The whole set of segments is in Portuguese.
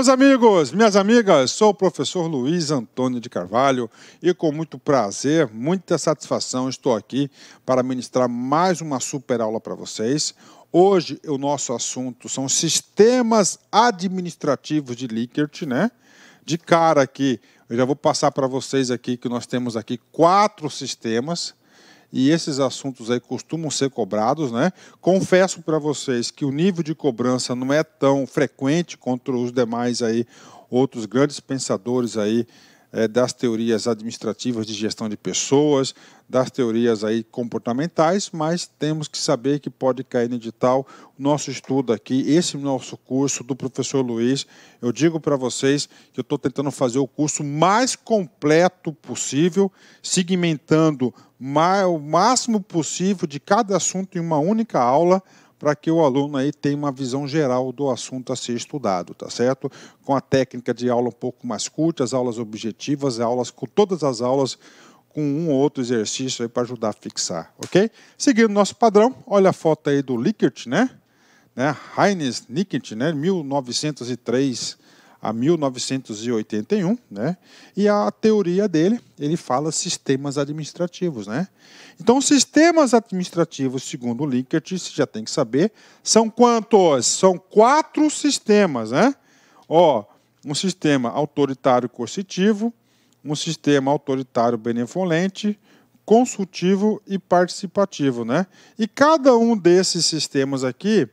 meus amigos, minhas amigas, sou o professor Luiz Antônio de Carvalho e com muito prazer, muita satisfação estou aqui para ministrar mais uma super aula para vocês. Hoje o nosso assunto são sistemas administrativos de Likert, né? De cara aqui, eu já vou passar para vocês aqui que nós temos aqui quatro sistemas e esses assuntos aí costumam ser cobrados, né? Confesso para vocês que o nível de cobrança não é tão frequente contra os demais aí outros grandes pensadores aí é, das teorias administrativas de gestão de pessoas, das teorias aí comportamentais, mas temos que saber que pode cair no edital. Nosso estudo aqui, esse nosso curso do professor Luiz, eu digo para vocês que eu estou tentando fazer o curso mais completo possível, segmentando o máximo possível de cada assunto em uma única aula para que o aluno aí tenha uma visão geral do assunto a ser estudado, tá certo? Com a técnica de aula um pouco mais curta, as aulas objetivas, aulas com todas as aulas com um ou outro exercício aí para ajudar a fixar, ok? Seguindo nosso padrão, olha a foto aí do Likert, né? né? Heinz Likert, né? 1903 a 1981, né? E a teoria dele, ele fala sistemas administrativos, né? Então, sistemas administrativos, segundo Likert, você já tem que saber, são quantos? São quatro sistemas, né? Ó, um sistema autoritário coercitivo, um sistema autoritário benevolente, consultivo e participativo, né? E cada um desses sistemas aqui,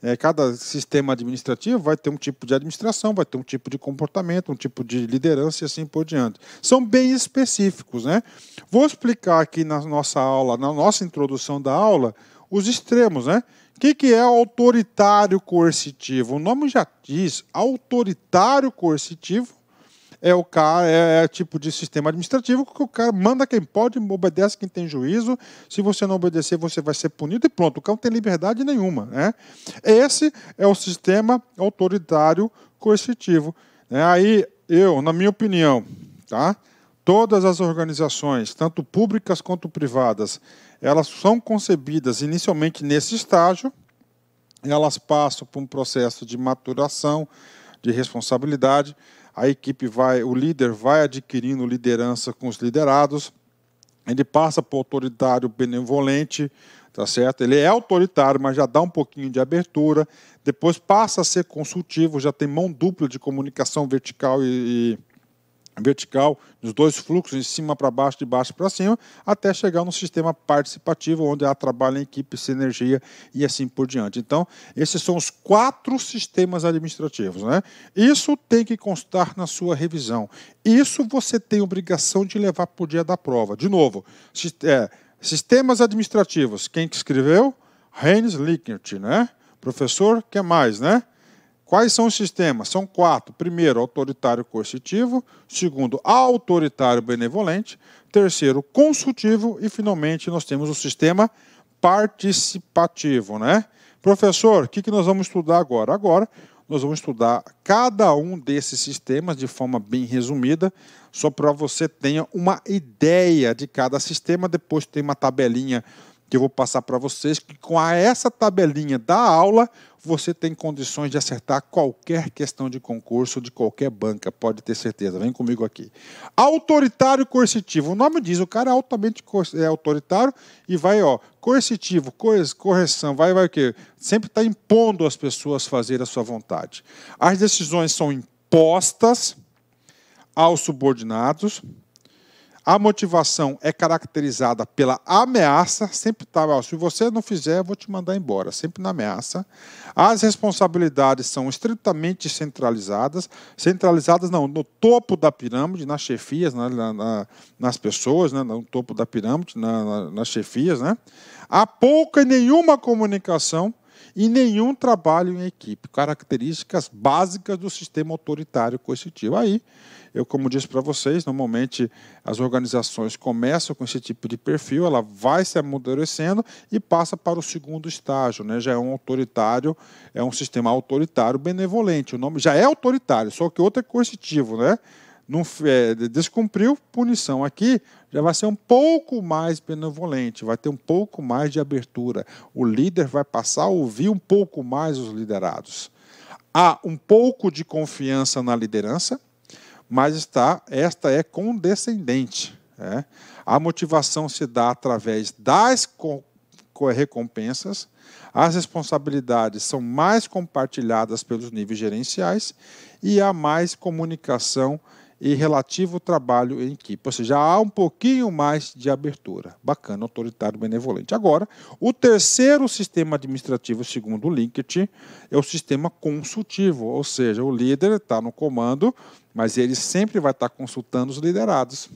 é, cada sistema administrativo vai ter um tipo de administração, vai ter um tipo de comportamento, um tipo de liderança e assim por diante. São bem específicos. Né? Vou explicar aqui na nossa aula, na nossa introdução da aula, os extremos. Né? O que, que é autoritário coercitivo? O nome já diz, autoritário coercitivo é o cara, é, é, tipo de sistema administrativo que o cara manda quem pode, obedece quem tem juízo. Se você não obedecer, você vai ser punido e pronto. O cara não tem liberdade nenhuma. Né? Esse é o sistema autoritário coercitivo. Né? Aí, eu, na minha opinião, tá? todas as organizações, tanto públicas quanto privadas, elas são concebidas inicialmente nesse estágio, elas passam por um processo de maturação, de responsabilidade a equipe vai, o líder vai adquirindo liderança com os liderados, ele passa por autoritário benevolente, tá certo? Ele é autoritário, mas já dá um pouquinho de abertura, depois passa a ser consultivo, já tem mão dupla de comunicação vertical e, vertical, nos dois fluxos, de cima para baixo, de baixo para cima, até chegar no sistema participativo, onde há trabalho em equipe, sinergia e assim por diante. Então, esses são os quatro sistemas administrativos. Né? Isso tem que constar na sua revisão. Isso você tem obrigação de levar para o dia da prova. De novo, é, sistemas administrativos, quem que escreveu? Heinz Lickert, né? Professor, que mais, né? Quais são os sistemas? São quatro. Primeiro, autoritário coercitivo. Segundo, autoritário benevolente. Terceiro, consultivo. E, finalmente, nós temos o sistema participativo. Né? Professor, o que, que nós vamos estudar agora? Agora, nós vamos estudar cada um desses sistemas de forma bem resumida, só para você tenha uma ideia de cada sistema. Depois tem uma tabelinha que eu vou passar para vocês, que com essa tabelinha da aula, você tem condições de acertar qualquer questão de concurso de qualquer banca, pode ter certeza. Vem comigo aqui. Autoritário coercitivo. O nome diz, o cara é altamente é autoritário e vai, ó, coercitivo, correção, vai, vai o quê? Sempre está impondo as pessoas fazer a sua vontade. As decisões são impostas aos subordinados a motivação é caracterizada pela ameaça, sempre está, se você não fizer, eu vou te mandar embora, sempre na ameaça. As responsabilidades são estritamente centralizadas, centralizadas não, no topo da pirâmide, nas chefias, né, na, na, nas pessoas, né, no topo da pirâmide, na, nas chefias, né? Há pouca e nenhuma comunicação e nenhum trabalho em equipe, características básicas do sistema autoritário coercitivo. Aí, eu como disse para vocês, normalmente as organizações começam com esse tipo de perfil, ela vai se amadurecendo e passa para o segundo estágio, né? Já é um autoritário, é um sistema autoritário benevolente. O nome já é autoritário, só que outro é coercitivo, né? não, é, descumpriu punição aqui, já vai ser um pouco mais benevolente, vai ter um pouco mais de abertura. O líder vai passar a ouvir um pouco mais os liderados. Há um pouco de confiança na liderança, mas está esta é condescendente. É. A motivação se dá através das co recompensas, as responsabilidades são mais compartilhadas pelos níveis gerenciais e há mais comunicação e relativo trabalho em equipe. Ou seja, há um pouquinho mais de abertura. Bacana, autoritário benevolente. Agora, o terceiro sistema administrativo, segundo o LinkedIn, é o sistema consultivo, ou seja, o líder está no comando, mas ele sempre vai estar consultando os liderados.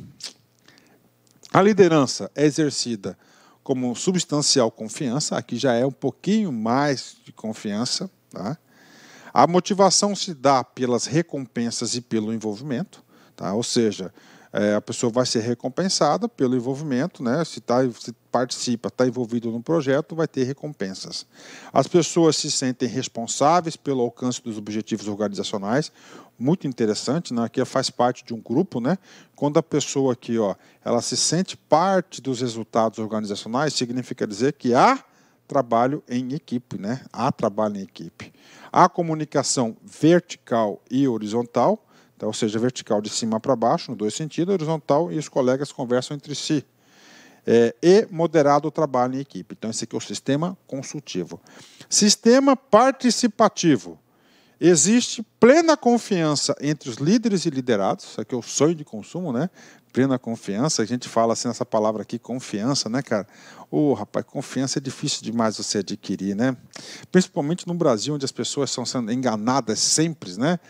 A liderança é exercida como substancial confiança, aqui já é um pouquinho mais de confiança, tá? A motivação se dá pelas recompensas e pelo envolvimento. Tá? Ou seja, é, a pessoa vai ser recompensada pelo envolvimento, né? se, tá, se participa, está envolvido no projeto, vai ter recompensas. As pessoas se sentem responsáveis pelo alcance dos objetivos organizacionais, muito interessante, né? que faz parte de um grupo, né? quando a pessoa aqui ó, ela se sente parte dos resultados organizacionais, significa dizer que há trabalho em equipe, né? há trabalho em equipe. Há comunicação vertical e horizontal, Tá? Ou seja, vertical de cima para baixo, no dois sentidos, horizontal, e os colegas conversam entre si. É, e moderado o trabalho em equipe. Então, esse aqui é o sistema consultivo. Sistema participativo. Existe plena confiança entre os líderes e liderados, isso aqui é o sonho de consumo, né? Plena confiança, a gente fala assim nessa palavra aqui, confiança, né, cara? Ô, oh, rapaz, confiança é difícil demais você adquirir, né? Principalmente no Brasil, onde as pessoas estão sendo enganadas sempre, né?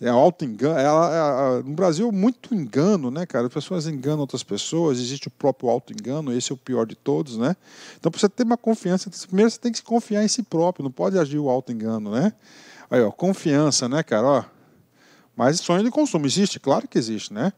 É alto engano, é, é, é, no Brasil, muito engano, né, cara? As pessoas enganam outras pessoas, existe o próprio alto engano, esse é o pior de todos, né? Então, para você ter uma confiança, primeiro você tem que se confiar em si próprio, não pode agir o alto engano, né? Aí, ó, confiança, né, cara? Ó, mas sonho de consumo existe? Claro que existe, né?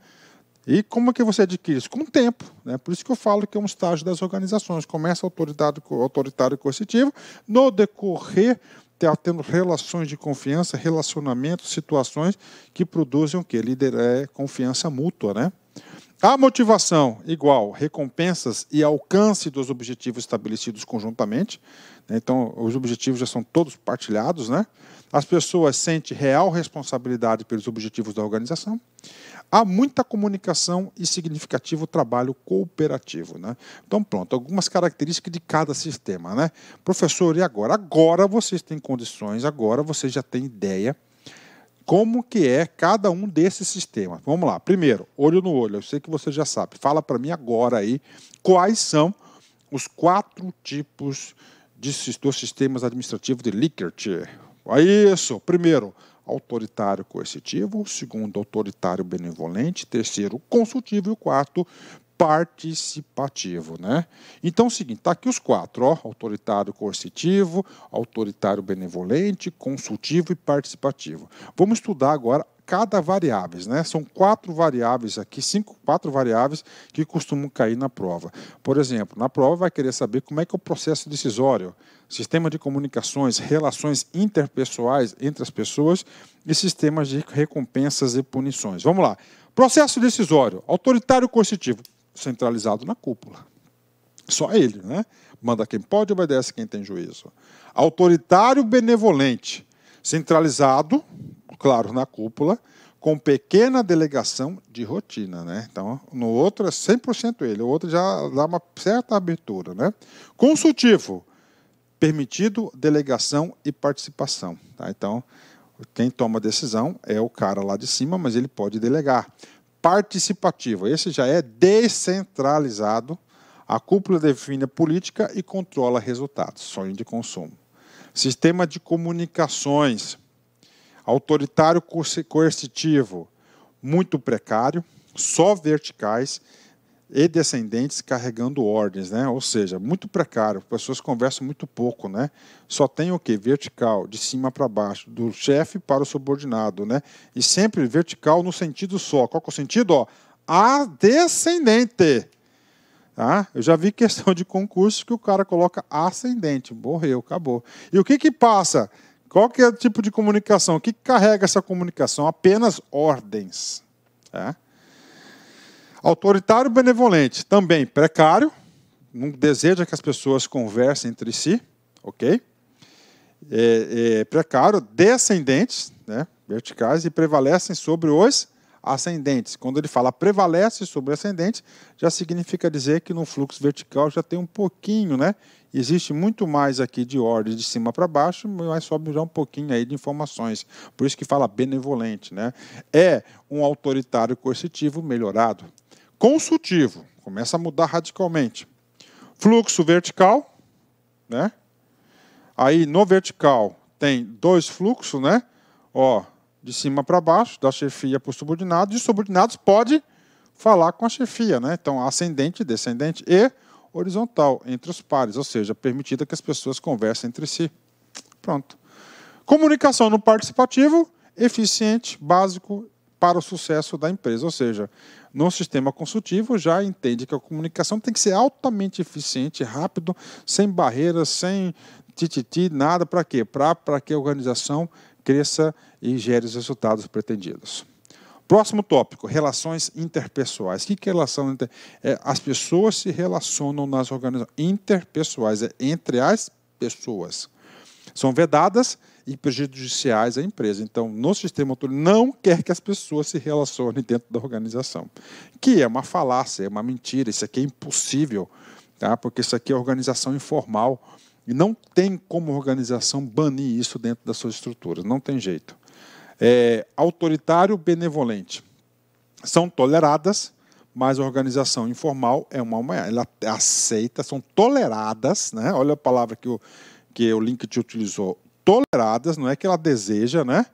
E como é que você adquire isso? Com o tempo. Né? Por isso que eu falo que é um estágio das organizações. Começa autoritário, autoritário coercitivo, no decorrer tá tendo relações de confiança, relacionamentos, situações que produzem o quê? Lider é, confiança mútua, né? A motivação igual recompensas e alcance dos objetivos estabelecidos conjuntamente. Né? Então, os objetivos já são todos partilhados, né? As pessoas sentem real responsabilidade pelos objetivos da organização. Há muita comunicação e significativo trabalho cooperativo. Né? Então, pronto, algumas características de cada sistema. Né? Professor, e agora? Agora vocês têm condições, agora vocês já têm ideia como que é cada um desses sistemas. Vamos lá. Primeiro, olho no olho. Eu sei que você já sabe. Fala para mim agora aí quais são os quatro tipos de, dos sistemas administrativos de Likert. É isso. Primeiro, autoritário coercitivo, segundo, autoritário benevolente, terceiro, consultivo e o quarto, participativo, né? Então, é o seguinte, tá aqui os quatro, ó, autoritário coercitivo, autoritário benevolente, consultivo e participativo. Vamos estudar agora cada variáveis, né? São quatro variáveis aqui, cinco, quatro variáveis que costumam cair na prova. Por exemplo, na prova vai querer saber como é que é o processo decisório, sistema de comunicações, relações interpessoais entre as pessoas e sistemas de recompensas e punições. Vamos lá. Processo decisório, autoritário coercitivo centralizado na cúpula. Só ele, né? Manda quem pode, obedece quem tem juízo. Autoritário benevolente, centralizado, claro, na cúpula, com pequena delegação de rotina, né? Então, no outro é 100% ele, o outro já dá uma certa abertura, né? Consultivo, permitido delegação e participação, tá? Então, quem toma a decisão é o cara lá de cima, mas ele pode delegar participativo. Esse já é descentralizado. A cúpula define a política e controla resultados, sonho de consumo. Sistema de comunicações autoritário coercitivo, muito precário, só verticais e descendentes carregando ordens, né? Ou seja, muito precário, pessoas conversam muito pouco, né? Só tem o que vertical, de cima para baixo, do chefe para o subordinado, né? E sempre vertical no sentido só. Qual é o sentido? Ó, a descendente. Tá? Eu já vi questão de concurso que o cara coloca ascendente, morreu, acabou. E o que que passa? Qual que é o tipo de comunicação? O que, que carrega essa comunicação? Apenas ordens. Tá? Autoritário benevolente, também precário, não deseja que as pessoas conversem entre si, ok? É, é, precário, descendentes, né, verticais, e prevalecem sobre os ascendentes. Quando ele fala prevalece sobre ascendente, já significa dizer que no fluxo vertical já tem um pouquinho, né? Existe muito mais aqui de ordem de cima para baixo, mas sobe já um pouquinho aí de informações. Por isso que fala benevolente, né? É um autoritário coercitivo melhorado. Consultivo, começa a mudar radicalmente. Fluxo vertical, né? Aí no vertical tem dois fluxos, né? Ó, de cima para baixo, da chefia para o subordinado, e os subordinados pode falar com a chefia, né? Então, ascendente, descendente e horizontal entre os pares, ou seja, permitida que as pessoas conversem entre si. Pronto. Comunicação no participativo, eficiente, básico para o sucesso da empresa. Ou seja, no sistema consultivo já entende que a comunicação tem que ser altamente eficiente, rápido, sem barreiras, sem tititi, nada para quê? Para que a organização cresça e gere os resultados pretendidos. Próximo tópico: relações interpessoais. O que, é relação? Inter... É, as pessoas se relacionam nas organizações interpessoais, é entre as pessoas. São vedadas e prejudiciais à empresa. Então, no sistema autônomo, não quer que as pessoas se relacionem dentro da organização, que é uma falácia, é uma mentira, isso aqui é impossível, tá? porque isso aqui é organização informal, e não tem como organização banir isso dentro das suas estruturas, não tem jeito. É, autoritário, benevolente. São toleradas, mas a organização informal é uma, ela aceita, são toleradas, né? olha a palavra que o, que o Linked utilizou, toleradas, não é que ela deseja, né?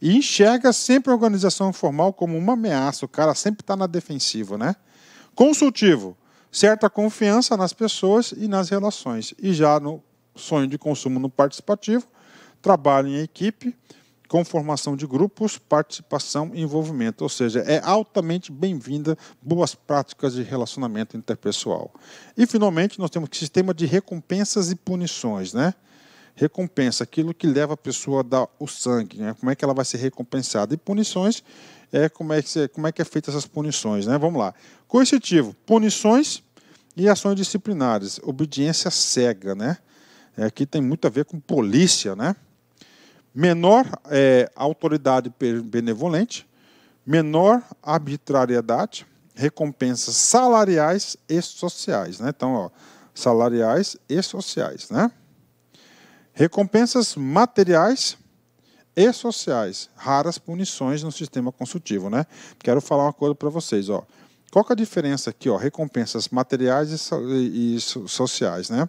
E enxerga sempre a organização formal como uma ameaça. O cara sempre está na defensiva, né? Consultivo, certa confiança nas pessoas e nas relações. E já no sonho de consumo no participativo, trabalho em equipe, conformação de grupos, participação e envolvimento, ou seja, é altamente bem-vinda boas práticas de relacionamento interpessoal. E finalmente, nós temos o sistema de recompensas e punições, né? recompensa, aquilo que leva a pessoa a dar o sangue, né? como é que ela vai ser recompensada. E punições, é como é que, como é, que é feita essas punições. Né? Vamos lá. Coercitivo, punições e ações disciplinares. Obediência cega, né? É, aqui tem muito a ver com polícia, né? Menor é, autoridade benevolente, menor arbitrariedade, recompensas salariais e sociais, né? Então, ó, salariais e sociais, né? Recompensas materiais e sociais, raras punições no sistema consultivo, né? Quero falar uma coisa para vocês, ó. Qual é a diferença aqui, ó? Recompensas materiais e, so e so sociais, né?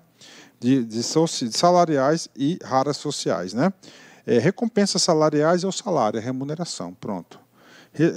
De, de, so de, salariais e raras sociais, né? É, recompensas salariais é o salário, é a remuneração, pronto.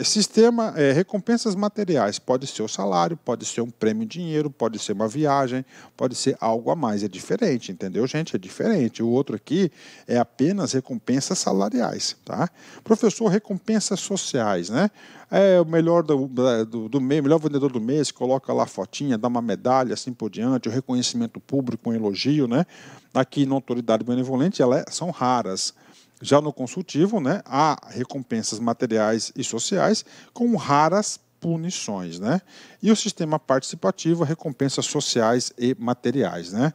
Sistema, é, recompensas materiais, pode ser o salário, pode ser um prêmio em dinheiro, pode ser uma viagem, pode ser algo a mais. É diferente, entendeu, gente? É diferente. O outro aqui é apenas recompensas salariais, tá? Professor, recompensas sociais, né? É o melhor do, do, do mês, melhor vendedor do mês, coloca lá a fotinha, dá uma medalha, assim por diante, o reconhecimento público, um elogio, né? Aqui na autoridade benevolente, elas é, são raras já no consultivo, né, há recompensas materiais e sociais com raras punições, né? E o sistema participativo, recompensas sociais e materiais, né?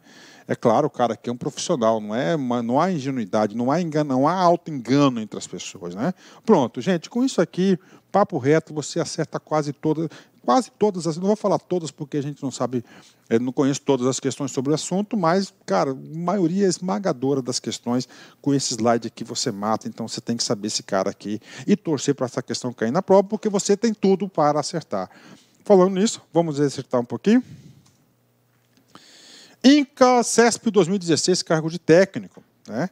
É claro, o cara, que é um profissional, não é, uma, não há ingenuidade, não há engano, não há alto engano entre as pessoas, né? Pronto, gente, com isso aqui, papo reto, você acerta quase todas, quase todas as, não vou falar todas porque a gente não sabe, eh, não conheço todas as questões sobre o assunto, mas, cara, a maioria é esmagadora das questões com esse slide aqui você mata, então você tem que saber esse cara aqui e torcer para essa questão cair na prova, porque você tem tudo para acertar. Falando nisso, vamos acertar um pouquinho. INCA CESP 2016, cargo de técnico, né?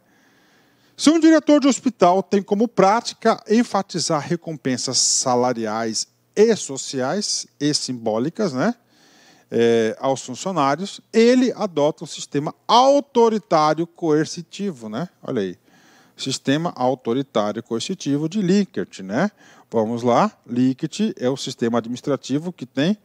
Se um diretor de hospital tem como prática enfatizar recompensas salariais e sociais e simbólicas né, é, aos funcionários, ele adota um sistema autoritário coercitivo. Né? Olha aí. Sistema autoritário coercitivo de Likert. Né? Vamos lá. Likert é o sistema administrativo que tem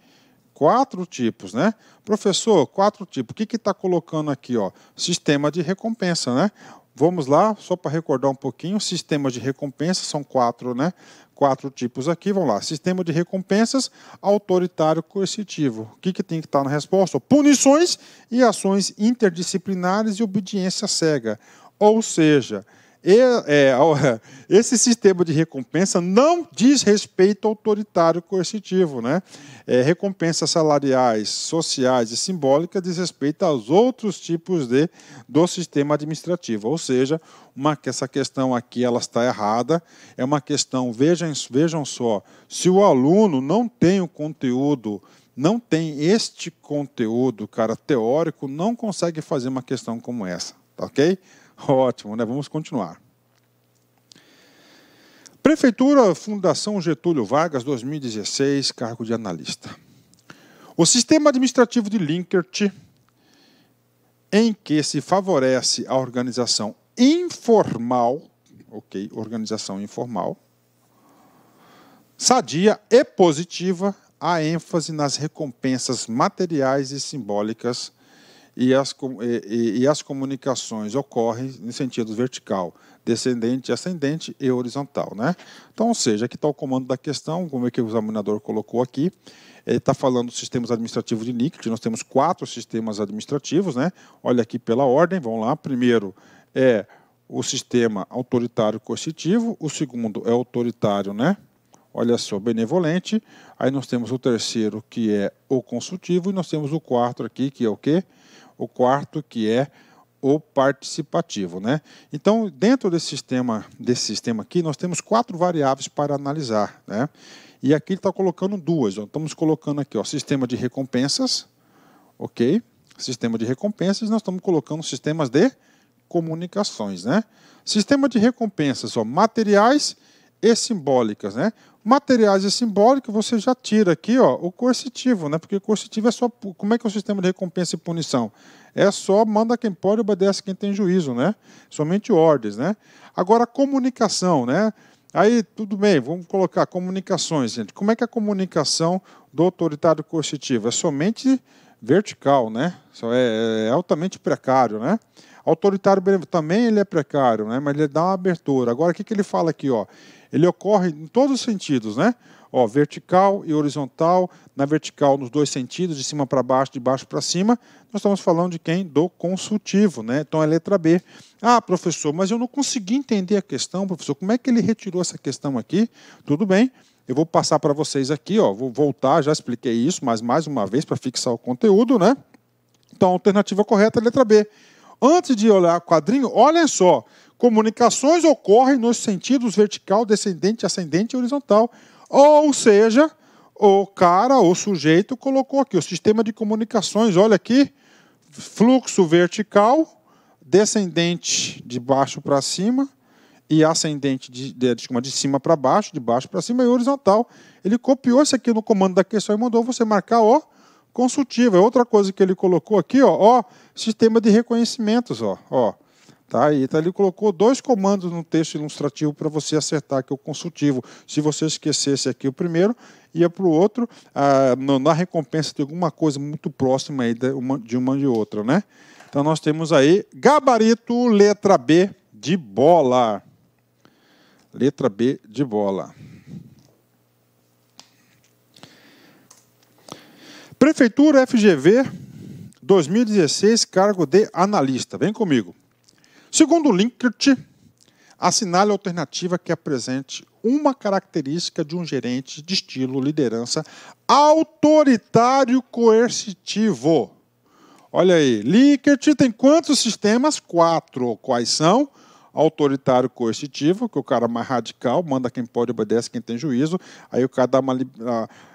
quatro tipos, né? Professor, quatro tipos. O que está colocando aqui? Ó? Sistema de recompensa, né? Vamos lá, só para recordar um pouquinho, sistemas de recompensa, são quatro, né? Quatro tipos aqui, vamos lá. Sistema de recompensas, autoritário coercitivo. O que, que tem que estar tá na resposta? Punições e ações interdisciplinares e obediência cega. Ou seja, é, esse sistema de recompensa não diz respeito autoritário coercitivo. Né? É, recompensas salariais, sociais e simbólicas diz respeito aos outros tipos de, do sistema administrativo. Ou seja, uma, essa questão aqui ela está errada. É uma questão, vejam, vejam só, se o aluno não tem o conteúdo não tem este conteúdo, cara, teórico, não consegue fazer uma questão como essa, tá ok? Ótimo, né? Vamos continuar. Prefeitura Fundação Getúlio Vargas 2016, cargo de analista. O sistema administrativo de Linkert, em que se favorece a organização informal, ok, organização informal, sadia e positiva, a ênfase nas recompensas materiais e simbólicas e as, e, e as comunicações ocorrem em sentido vertical, descendente, ascendente e horizontal. Né? Então, ou seja, aqui está o comando da questão, como é que o examinador colocou aqui. Ele está falando dos sistemas administrativos de Nikit. nós temos quatro sistemas administrativos. Né? Olha aqui pela ordem, vamos lá. Primeiro é o sistema autoritário coercitivo, o segundo é autoritário, né? Olha só, benevolente. Aí nós temos o terceiro, que é o consultivo, e nós temos o quarto aqui, que é o quê? o quarto que é o participativo, né? Então, dentro desse sistema, desse sistema aqui, nós temos quatro variáveis para analisar, né? E aqui ele está colocando duas. Ó. Estamos colocando aqui, ó, sistema de recompensas, ok? Sistema de recompensas, nós estamos colocando sistemas de comunicações, né? Sistema de recompensas, ó, materiais e simbólicas, né? Materiais e simbólicos você já tira aqui ó, o coercitivo, né? porque o coercitivo é só. Como é que é o sistema de recompensa e punição? É só manda quem pode, obedece quem tem juízo, né? Somente ordens, né? Agora, comunicação, né? Aí, tudo bem, vamos colocar comunicações, gente. Como é que é a comunicação do autoritário coercitivo? É somente vertical, né? É, é altamente precário, né? Autoritário também ele é precário, né? Mas ele dá uma abertura. Agora, o que, que ele fala aqui, ó? ele ocorre em todos os sentidos, né? Ó, vertical e horizontal, na vertical nos dois sentidos, de cima para baixo, de baixo para cima. Nós estamos falando de quem? Do consultivo, né? Então é letra B. Ah, professor, mas eu não consegui entender a questão, professor. Como é que ele retirou essa questão aqui? Tudo bem. Eu vou passar para vocês aqui, ó, vou voltar, já expliquei isso, mas mais uma vez para fixar o conteúdo, né? Então, a alternativa correta é a letra B. Antes de olhar o quadrinho, olha só, comunicações ocorrem nos sentidos vertical, descendente, ascendente e horizontal. Ou seja, o cara, o sujeito, colocou aqui o sistema de comunicações, olha aqui, fluxo vertical, descendente de baixo para cima e ascendente de, de, de cima para baixo, de baixo para cima e horizontal. Ele copiou isso aqui no comando da questão e mandou você marcar o consultivo. É outra coisa que ele colocou aqui, ó, ó sistema de reconhecimentos, ó, ó Tá? E ele tá colocou dois comandos no texto ilustrativo para você acertar, que é o consultivo. Se você esquecesse aqui o primeiro, ia para o outro, ah, na recompensa de alguma coisa muito próxima aí de, uma, de uma de outra. Né? Então nós temos aí gabarito, letra B de bola. Letra B de bola. Prefeitura FGV 2016, cargo de analista. Vem comigo. Segundo Linkert, assinale a alternativa que apresente uma característica de um gerente de estilo liderança autoritário coercitivo. Olha aí, Likert tem quantos sistemas? Quatro. Quais são? Autoritário coercitivo, que o cara mais radical, manda quem pode, obedece quem tem juízo. Aí o cara dá uma,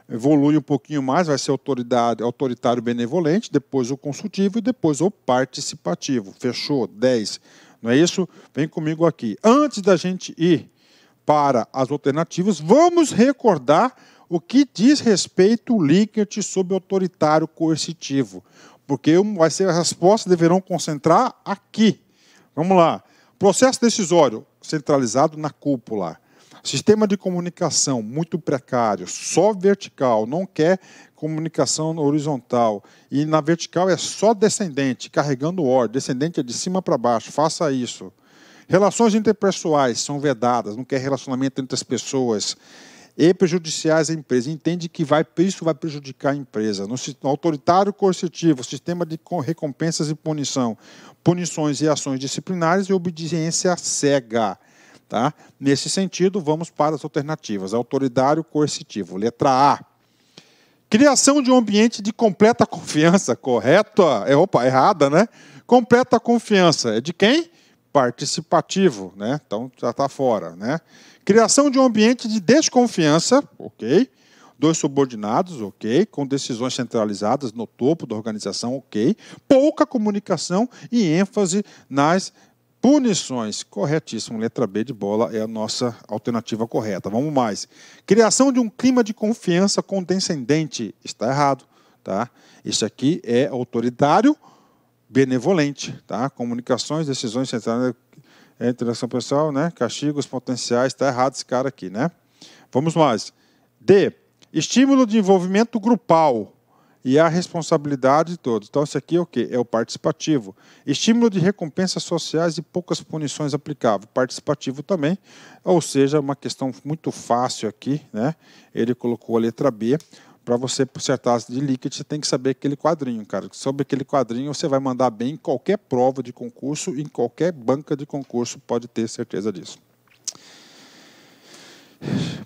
evolui um pouquinho mais, vai ser autoridade, autoritário benevolente, depois o consultivo e depois o participativo. Fechou? Dez. Não é isso? Vem comigo aqui. Antes da gente ir para as alternativas, vamos recordar o que diz respeito o Likert sobre autoritário coercitivo. Porque vai ser a resposta. deverão concentrar aqui. Vamos lá. Processo decisório centralizado na cúpula. Sistema de comunicação muito precário, só vertical, não quer comunicação horizontal e na vertical é só descendente, carregando ordem, descendente é de cima para baixo, faça isso. Relações interpessoais são vedadas, não quer relacionamento entre as pessoas e prejudiciais à empresa. Entende que vai, isso vai prejudicar a empresa. No, no autoritário coercitivo, sistema de recompensas e punição, punições e ações disciplinares e obediência cega. Tá? Nesse sentido, vamos para as alternativas. Autoritário coercitivo. Letra A Criação de um ambiente de completa confiança, correto? é, opa, errada, né? Completa confiança é de quem? Participativo, né? Então já está fora, né? Criação de um ambiente de desconfiança, ok? Dois subordinados, ok? Com decisões centralizadas no topo da organização, ok? Pouca comunicação e ênfase nas Punições, corretíssimo. Letra B de bola é a nossa alternativa correta. Vamos mais. Criação de um clima de confiança condescendente. Está errado, tá? Isso aqui é autoritário, benevolente, tá? Comunicações, decisões centrais, é interação pessoal, né? Castigos potenciais. Está errado esse cara aqui, né? Vamos mais. D. Estímulo de envolvimento grupal e a responsabilidade de todos. Então, isso aqui é o quê? É o participativo. Estímulo de recompensas sociais e poucas punições aplicáveis. Participativo também, ou seja, uma questão muito fácil aqui. Né? Ele colocou a letra B. Para você acertar de líquido, você tem que saber aquele quadrinho, cara. Sobre aquele quadrinho, você vai mandar bem em qualquer prova de concurso, em qualquer banca de concurso, pode ter certeza disso.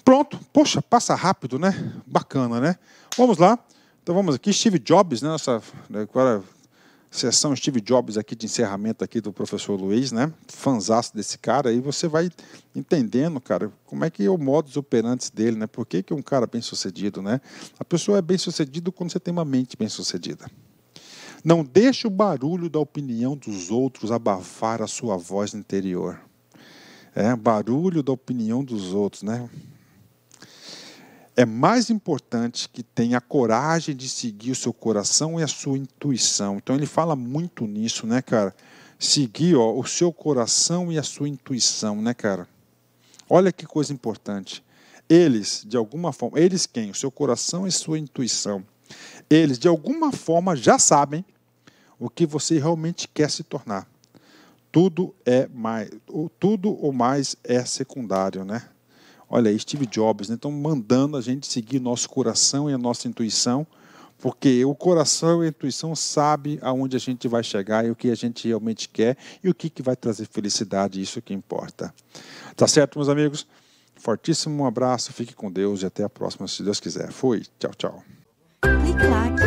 Pronto. Poxa, passa rápido, né? Bacana, né? Vamos lá. Então vamos aqui, Steve Jobs, né, nossa né, agora sessão Steve Jobs aqui de encerramento aqui do professor Luiz, né? Fanzaço desse cara aí, você vai entendendo, cara, como é que é o modus operandi dele, né? Por que, que um cara bem-sucedido, né? A pessoa é bem-sucedida quando você tem uma mente bem-sucedida. Não deixe o barulho da opinião dos outros abafar a sua voz interior. É, barulho da opinião dos outros, né? é mais importante que tenha a coragem de seguir o seu coração e a sua intuição. Então ele fala muito nisso, né, cara? Seguir ó, o seu coração e a sua intuição, né, cara? Olha que coisa importante. Eles, de alguma forma, eles quem? O seu coração e a sua intuição. Eles, de alguma forma, já sabem o que você realmente quer se tornar. Tudo é mais, tudo ou mais é secundário, né? Olha, Steve Jobs, né? Estão mandando a gente seguir nosso coração e a nossa intuição, porque o coração e a intuição sabe aonde a gente vai chegar e o que a gente realmente quer e o que, que vai trazer felicidade, isso que importa. Tá certo, meus amigos? Fortíssimo um abraço, fique com Deus e até a próxima, se Deus quiser. Fui, tchau, tchau. Clique,